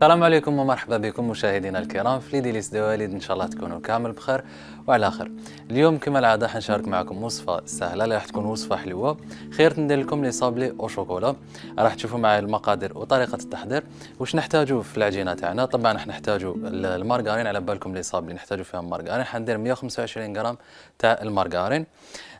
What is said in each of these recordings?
السلام عليكم ومرحبا بكم مشاهدينا الكرام في ليديليس دواليد ان شاء الله تكونوا كامل بخير وعلى خير اليوم كما العاده حنشارك معكم وصفه سهله اللي راح تكون وصفه حلوه خيرت ندير لكم لي صابلي او شوكولا راح تشوفوا معايا المقادير وطريقه التحضير واش نحتاجو في العجينه تاعنا طبعا راح نحتاجو المارغرين على بالكم لي صابلي نحتاجو فيها المارغرين حندير 125 غرام تاع المارغرين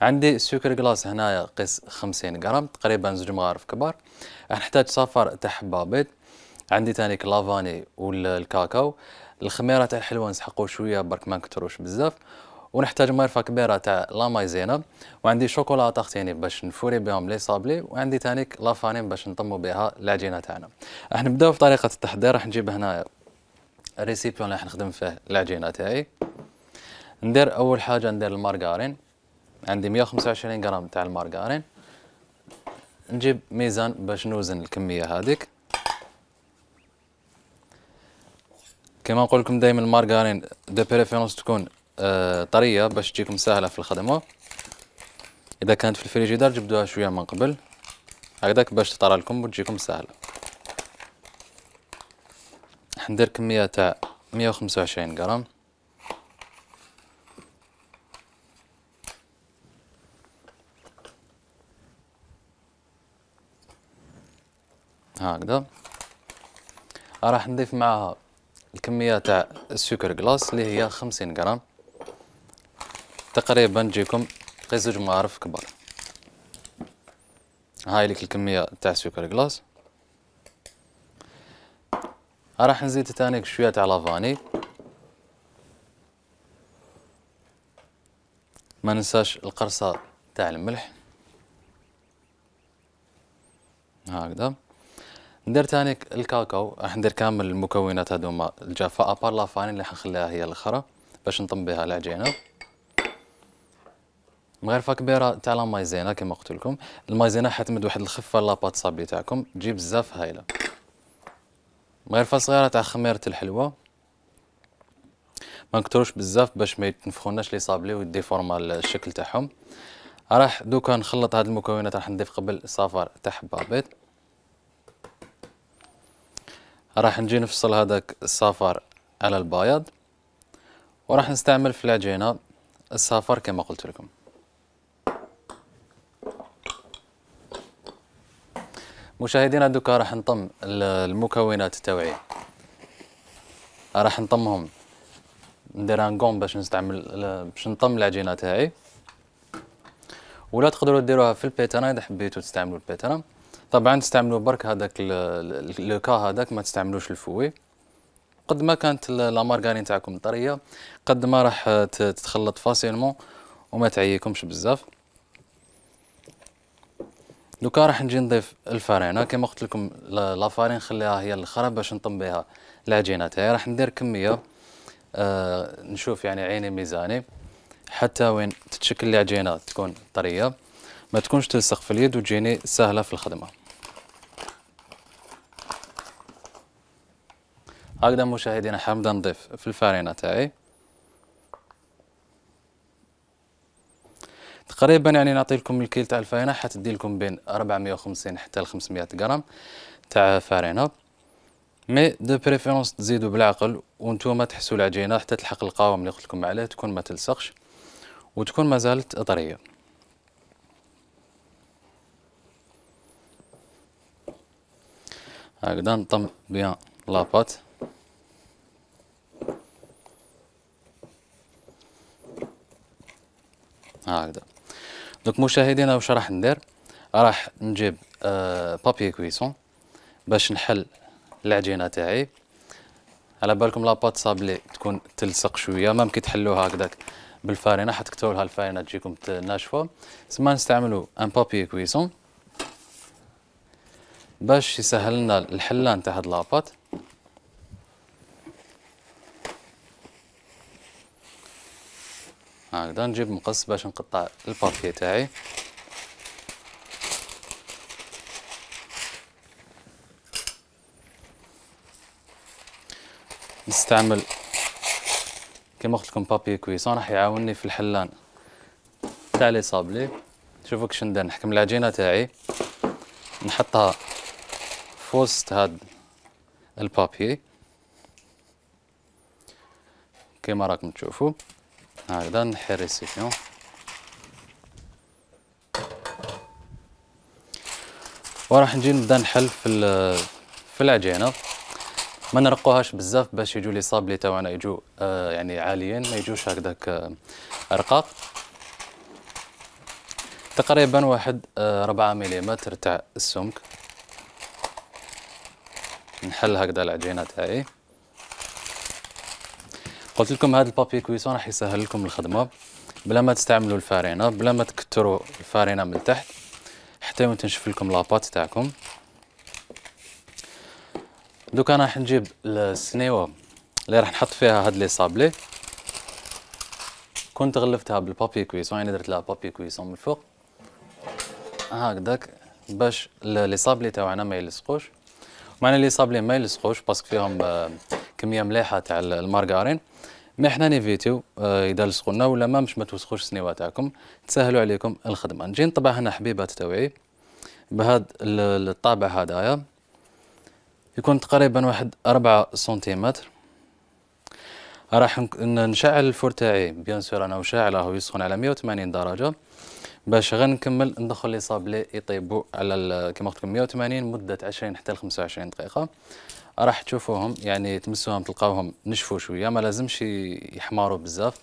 عندي السكر كلاص هنايا قيس 50 غرام تقريبا زوج مغارف كبار راح نحتاج صفر تاع حبه بيض عندي تانيك لافاني والكاكاو الخميره تاع الحلوة نسحقو شويه برك ما نكتروش بزاف ونحتاج مرفه كبيره تاع لا مايزينا وعندي شوكولاتات يعني باش نفوري بهم لي صابلي وعندي تانيك لافاني باش نطمو بها العجينه تاعنا راح نبداو في طريقه التحضير راح نجيب هنايا ريسيبيون اللي راح نخدم فيه العجينه تاعي ندير اول حاجه ندير المارغارين عندي 125 غرام تاع المارغارين نجيب ميزان باش نوزن الكميه هذيك كما نقول لكم دائما المارغرين دو بريفيرونس تكون آه طريه باش تجيكم سهله في الخدمه اذا كانت في الفريجيدار جبدوها شويه من قبل هكذاك باش تطرى لكم وتجيكم سهله حندير كميه تاع 125 غرام هكذا راح نضيف معها الكميه تاع السكر كلاص اللي هي 50 غرام تقريبا تجيكم غير زوج معارف كبار هاي لك الكميه تاع السكر كلاص راح نزيد تانيك شويه تاع لافاني ما ننساش القرصه تاع الملح هكذا ندير ثاني الكاكاو راح ندير كامل المكونات هذوما الجافة ابار لافاني اللي حنخليها هي الاخرى باش نطم بها العجينة مغرفة كبيرة تاع لا مايزينا كما قلت لكم المايزينا حتمد واحد الخفة لاباط صابلي تاعكم تجي بزاف هايلة مغرفة صغيرة تاع خميرة الحلوى ما نكتروش بزاف باش ما يتنفخوناش لي صابلي ويديفورما الشكل تاعهم راح دوكا نخلط هاد المكونات راح نضيف قبل صفار تاع حبة بيض راح نجي نفصل هذاك الصفر على البياض وراح نستعمل في العجينة الصفر كما قلت لكم مشاهدينا دوكا راح نطم المكونات التوعية راح نطمهم ندير ان كوم باش نستعمل باش نطم العجينه تاعي ولا تقدروا ديروها في البيتانا اذا حبيتوا تستعملوا البيتانا طبعا تستعملوا برك هذاك لو كا هذاك ما تستعملوش الفوي قد ما كانت لا مارغارين تاعكم طريه قد ما راح تتخلط فاسيلمون وما تعيكمش بزاف دوكا راح نجي نضيف الفارينه كما قلت لكم لا فارين نخليها هي الاخرى باش نطم بها العجينه تاعي راح ندير كميه آه نشوف يعني عيني ميزاني حتى وين تتشكل العجينه تكون طريه ما تكونش تلصق في اليد وتجيني سهله في الخدمه اقدم مشاهدينا حمد نضيف في الفارينة تاعي تقريبا يعني نعطي لكم الكيل تاع الفارينة حتدي لكم بين 450 حتى ل 500 غرام تاع فارينة مي دو بريفيرونس تزيدوا بالعقل وانتوما تحسوا العجينة حتى تلحق القوام اللي قلت لكم عليه تكون ما تلصقش وتكون مازالت طريه هكذا نطم بيان لاباط هكذا دونك مشاهدينا واش راح ندير راح نجيب آه بابي كويسون باش نحل العجينه تاعي على بالكم لاباط صابلي تكون تلصق شويه مام كي تحلوها هكذاك بالفارينه حتى لها الفارينه تجيكم ناشفه سما نستعملوا ان بابي كويسون باش يسهل لنا الحلان تاع هاد لاباط هكذا نجيب مقص باش نقطع البابي تاعي نستعمل كما قلت لكم بابي كويسون راح يعاونني في الحلان تاع لي صابلي شوفوا كش ندير نحكم العجينه تاعي نحطها فوسط هاد البابي كما راكم تشوفوا هكذا نحي الريسيبيون وراح نجي نبدا نحل في في العجينه ما نرقوهاش بزاف باش يجوا لي صابلي تاعنا يجوا آه يعني عاليين ما يجوش هكذاك آه رقاق تقريبا واحد آه 4 ملم تاع السمك نحل هكذا العجينه تاعي قلت لكم هذا البابي كويسون راح يسهل لكم الخدمه بلا ما تستعملوا الفارينه بلا ما تكتروا الفارينه من تحت حتى وين تنشف لكم لاباط تاعكم دوكا راح نجيب السنيوه اللي راح نحط فيها هاد لي صابلي كنت غلفتها بالبابي كويسون يعني درت لها بابي كويسون من الفوق هكذاك باش لي صابلي تاعنا ما يلصقوش معنى لي صابلي ما يلصقوش باسكو فيهم آه، كميه مليحه تاع المارغارين مي حنا نيفيتيو آه، اذا لنا ولا ما مش ما توسخوش السنيوه تاعكم تسهلوا عليكم الخدمه نجي نطبع هنا حبيبات توعي بهذا الطابع هذايا يكون تقريبا واحد أربعة سنتيمتر راح نشعل الفور تاعي بيان سور انا وشاعل راهو يسخن على 180 درجه باش غنكمل ندخل لي صابلي يطيبوا على كما قلت لكم 180 مده 20 حتى ل 25 دقيقه راح تشوفوهم يعني تمسوهم تلقاوهم نشفوا شويه ما لازمش يحمروا بزاف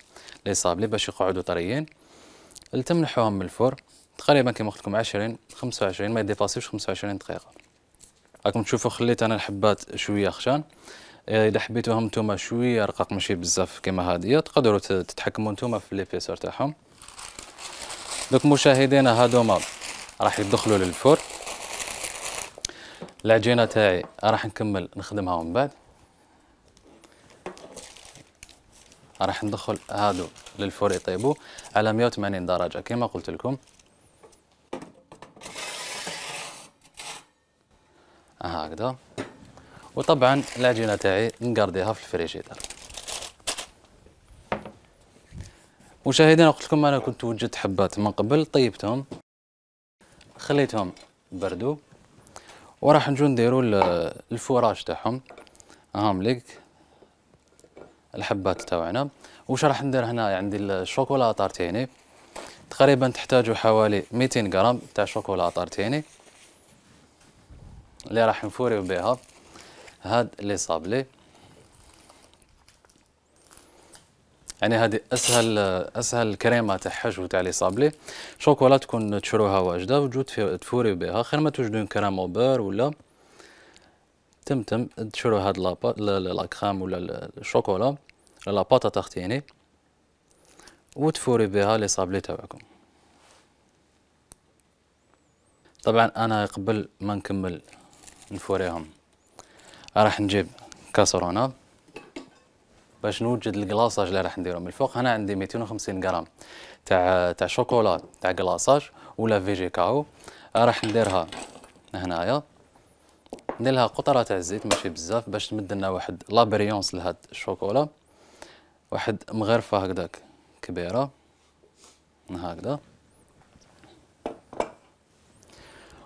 لي صابلي باش يقعدوا طريين تمنحوهم من الفرن تقريبا كما قلت لكم 20 25 ما يديباسيوش 25 دقيقه راكم تشوفوا خليت انا الحبات شويه خشان آه، اذا حبيتوهم نتوما شويه رقاق ماشي بزاف كما هذه تقدروا تتحكموا نتوما في ليبيسور تاعهم دوك مشاهدينا هادوما راح يدخلوا للفرن العجينه تاعي راح نكمل نخدمها من بعد راح ندخل هادو للفرن يطيبوا على 180 درجه كما قلت لكم هكذا وطبعا العجينه تاعي نقرديها في الفريجيدر مشاهدينا قلت لكم انا كنت وجدت حبات من قبل طيبتهم خليتهم بردو وراح نجو نديروا الفوراج تاعهم هاهم ليك الحبات تاعنا وش راح ندير هنا عندي الشوكولا طارتيني تقريبا تحتاجوا حوالي 200 غرام تاع شوكولا طارتيني اللي راح نفوريو بها هاد لي صابلي يعني هذه اسهل اسهل كريمه تاع حشو تاع لي صابلي شوكولا تكون تشروها واجده وجود تفوري بها خير ما توجدون كريم او بير ولا تم تشرو هاد لابا لا كريم ولا الشوكولا لا باتا تختيني وتفوري بها لي صابلي تاعكم طبعا انا قبل ما نكمل نفوريهم راح نجيب كاسرونه باش نوجد الكلاصاج اللي راح نديرهم الفوق هنا عندي 250 غرام تاع تاع شوكولا تاع كلاصاج ولا فيجي كاو راح نديرها هنايا ندير لها قطره تاع الزيت ماشي بزاف باش تمد لنا واحد لابريونس لهاد الشوكولا واحد مغرفه هكذاك كبيره هكذا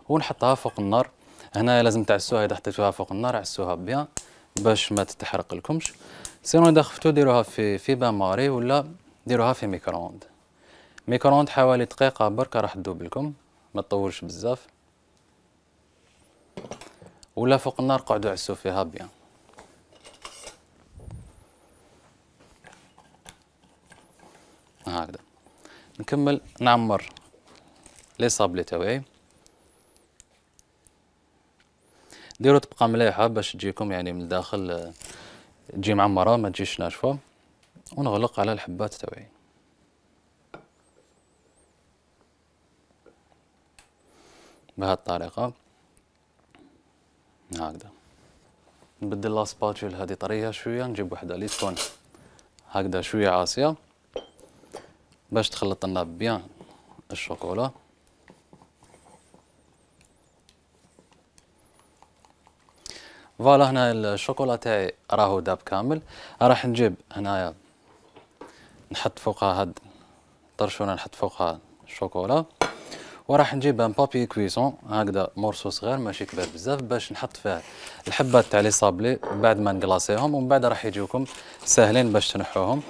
ونحطها فوق النار هنا لازم تعسوها اذا حطيتوها فوق النار عسوها بيان باش ما تتحرق لكمش سينو إذا خفتو ديروها في في بان ماري ولا ديروها في ميكرووند ميكرووند حوالي دقيقة برك راح تذوب لكم ما تطولش بزاف ولا فوق النار قعدوا عسو فيها بيان هكذا نكمل نعمر لي صابلي تاوعي ديرو تبقى مليحة باش تجيكم يعني من الداخل آه، تجي معمرة ما تجيش ناشفة ونغلق على الحبات تاعي بهذه الطريقة هكذا نبدل لاسباتول هذه طرية شوية نجيب وحدة اللي تكون هكذا شوية عاصيه باش تخلط لنا بيان الشوكولا فوالا هنا الشوكولا تاعي راهو داب كامل راح نجيب هنايا نحط فوقها هاد طرشونه نحط فوقها الشوكولا وراح نجيب ان بابي كويسون هكذا مورسو صغير ماشي كبير بزاف باش نحط فيه الحبات تاع لي صابلي بعد ما نقلاصيهم ومن بعد راح يجيوكم ساهلين باش تنحوهم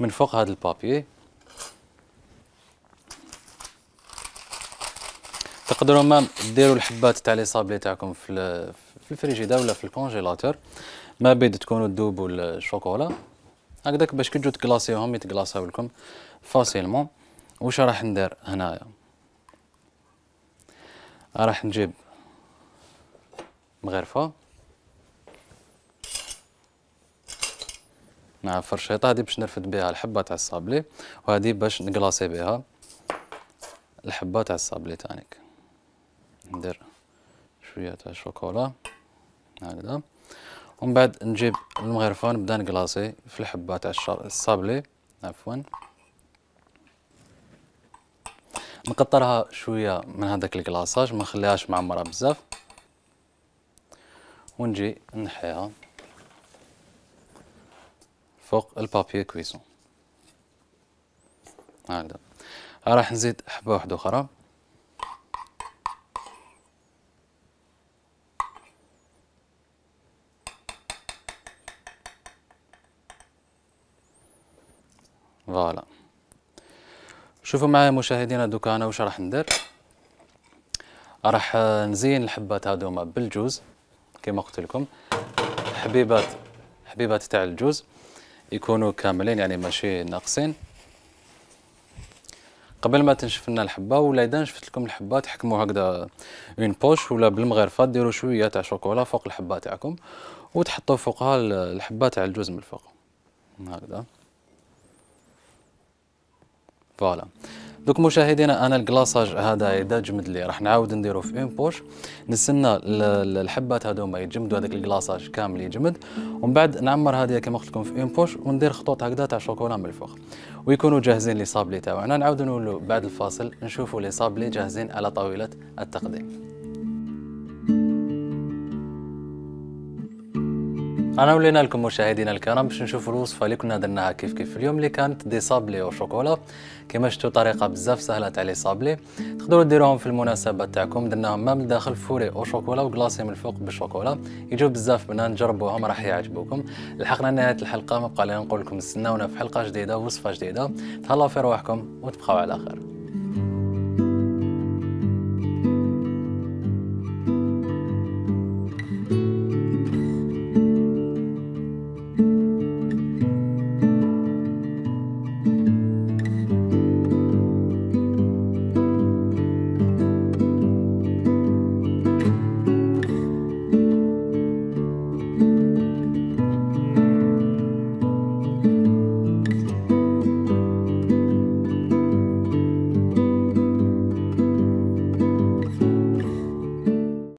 من فوق هاد البابي تقدروا ما ديروا الحبات تاع لي صابلي تاعكم في في الفريجيدار ولا في الكونجيلاتور ما بيد تكونوا تذوبوا الشوكولا هكذاك باش كي تجوا تكلاصيوهم يتكلاصاو لكم فاسيلمون واش راح ندير هنايا راح نجيب مغرفه مع فرشيطه هذه باش نرفد بها الحبه تاع الصابلي وهذه باش نكلاصي بها الحبه تاع الصابلي تاعك ندير شوية تاع الشوكولا هكذا ومن بعد نجيب المغرفة نبدا نكلاصي في الحبة تاع الصابلي عفوا نقطرها شوية من هذاك الكلاصاج ما نخليهاش معمرة بزاف ونجي نحيها فوق البابي كويسون هكذا راح نزيد حبة واحدة أخرى فوالا شوفوا معايا مشاهدينا دوكا انا واش راح ندير راح نزين الحبات هادوما بالجوز كما قلت لكم حبيبات حبيبات تاع الجوز يكونوا كاملين يعني ماشي ناقصين قبل ما تنشف لنا الحبه ولا اذا نشفت لكم الحبه تحكموا هكذا اون بوش ولا بالمغرفه ديروا شويه تاع شوكولا فوق الحبه تاعكم وتحطوا فوقها الحبه تاع الجوز من الفوق هكذا فوالا دوك مشاهدينا انا الكلاصاج هذا اذا جمد لي راح نعاود نديرو في اون بوش نستنى الحبات هذوما يجمدوا هذاك الكلاصاج كامل يجمد ومن بعد نعمر هذه كما قلت لكم في اون بوش وندير خطوط هكذا تاع شوكولا من الفوق ويكونوا جاهزين لي صابلي تاعنا نعاود نولو بعد الفاصل نشوفوا لي صابلي جاهزين على طاوله التقديم انا ولينا لكم مشاهدينا الكرام باش نشوفوا الوصفه اللي كنا درناها كيف كيف اليوم اللي كانت دي صابلي وشوكولا كما شفتوا طريقه بزاف سهله تاع لي صابلي تقدروا ديروهم في المناسبه تاعكم درناهم ما من الداخل فوري وشوكولا وكلاصي من الفوق بالشوكولا يجوا بزاف بنان جربوهم راح يعجبوكم لحقنا نهايه الحلقه ما بقى لي نقول لكم استناونا في حلقه جديده ووصفه جديده تهلاو في رواحكم وتبقاو على خير